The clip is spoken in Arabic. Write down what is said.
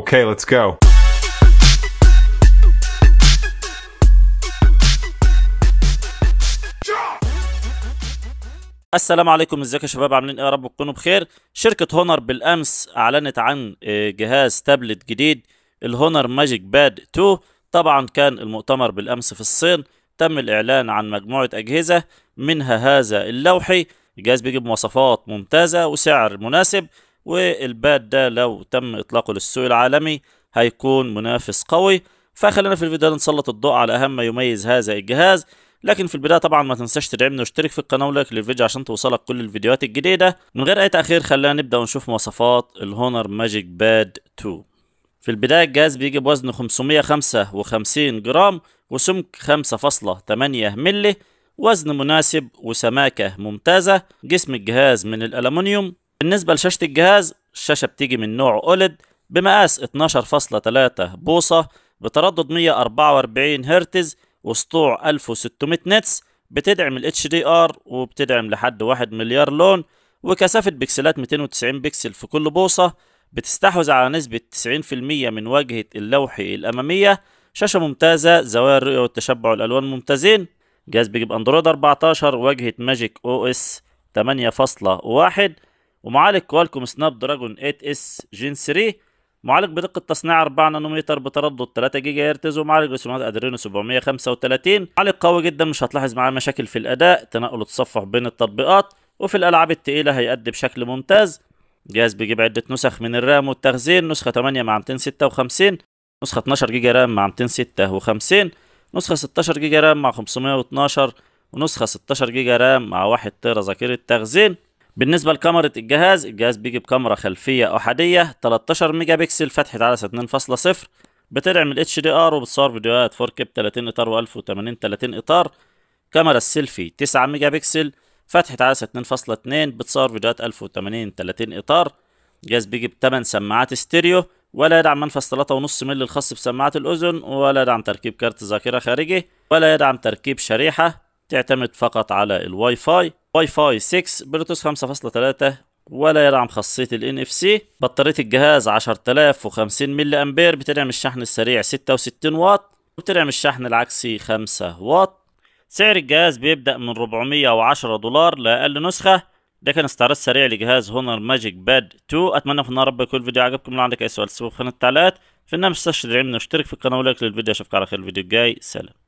Okay, let's go. السلام عليكم ازيك يا شباب عاملين ايه يا رب تكونوا بخير شركة هونر بالامس اعلنت عن آه، جهاز تابلت جديد الهونر ماجيك باد 2 طبعا كان المؤتمر بالامس في الصين تم الاعلان عن مجموعة اجهزة منها هذا اللوحي الجهاز بيجي بمواصفات ممتازة وسعر مناسب والباد ده لو تم إطلاقه للسوق العالمي هيكون منافس قوي فخلينا في الفيديو ده نسلط الضوء على أهم ما يميز هذا الجهاز لكن في البداية طبعا ما تنساش تدعمنا واشترك في القناة ولايك للفيديو عشان توصلك كل الفيديوهات الجديدة من غير أي تأخير خلينا نبدأ ونشوف مواصفات الهونر ماجيك باد 2 في البداية الجهاز بيجي بوزن 555 جرام وسمك 5.8 ملي وزن مناسب وسماكة ممتازة جسم الجهاز من الالومنيوم بالنسبة لشاشة الجهاز الشاشة بتيجي من نوع أولد بمقاس 12.3 بوصة بتردد 144 هرتز وسطوع 1600 نتس بتدعم ال HDR وبتدعم لحد 1 مليار لون وكثافة بكسلات 290 بكسل في كل بوصة بتستحوذ على نسبة 90% من واجهة اللوحة الأمامية شاشة ممتازة زوايا الرؤية والتشبع والألوان ممتازين جهاز بيجيب أندرويد 14 واجهة ماجيك أو إس 8.1 ومعالج كوالكوم سناب دراجون 8 اس جين 3 معالج بدقة تصنيع 4 نانومتر بتردد 3 جيجا هرتز ومعالج رسومات ادرينو 735 معالج قوي جدا مش هتلاحظ معاه مشاكل في الاداء تنقل التصفح بين التطبيقات وفي الالعاب التقيلة هيأدي بشكل ممتاز جهاز بيجيب عدة نسخ من الرام والتخزين نسخة 8 مع 256 نسخة 12 جيجا رام مع 256 نسخة 16 جيجا رام مع 512 ونسخة 16 جيجا رام مع 1 تيرا ذاكرة تخزين بالنسبة لكاميرا الجهاز الجهاز بيجي بكاميرا خلفية أحادية 13 ميجا بكسل فتحة عدسة 2.0 بتدعم ال HDR وبتصور فيديوهات 4K ب 30 إطار و 1080 30 إطار كاميرا السيلفي 9 ميجا بكسل فتحة عدسة 2.2 بتصور فيديوهات 1080 30 إطار الجهاز بيجي بتمن سماعات استيريو ولا يدعم منفذ 3.5 مللي الخاص بسماعات الأذن ولا يدعم تركيب كارت ذاكرة خارجي ولا يدعم تركيب شريحة تعتمد فقط على الواي فاي واي فاي 6 بلوتوث 5.3 ولا يدعم خاصية ال NFC بطارية الجهاز 10050 ملي أمبير بتدعم الشحن السريع 66 واط وبتدعم الشحن العكسي 5 واط سعر الجهاز بيبدأ من 410 دولار لأقل نسخة ده كان استعراض سريع لجهاز هونر ماجيك باد 2 اتمنى في النهار رب يكون الفيديو عجبكم لو عندك اي سؤال سيبه في قناه التعليقات في النهايه تستشهد علمنا واشترك في القناه ولايك للفيديو اشوفك على خير الفيديو الجاي سلام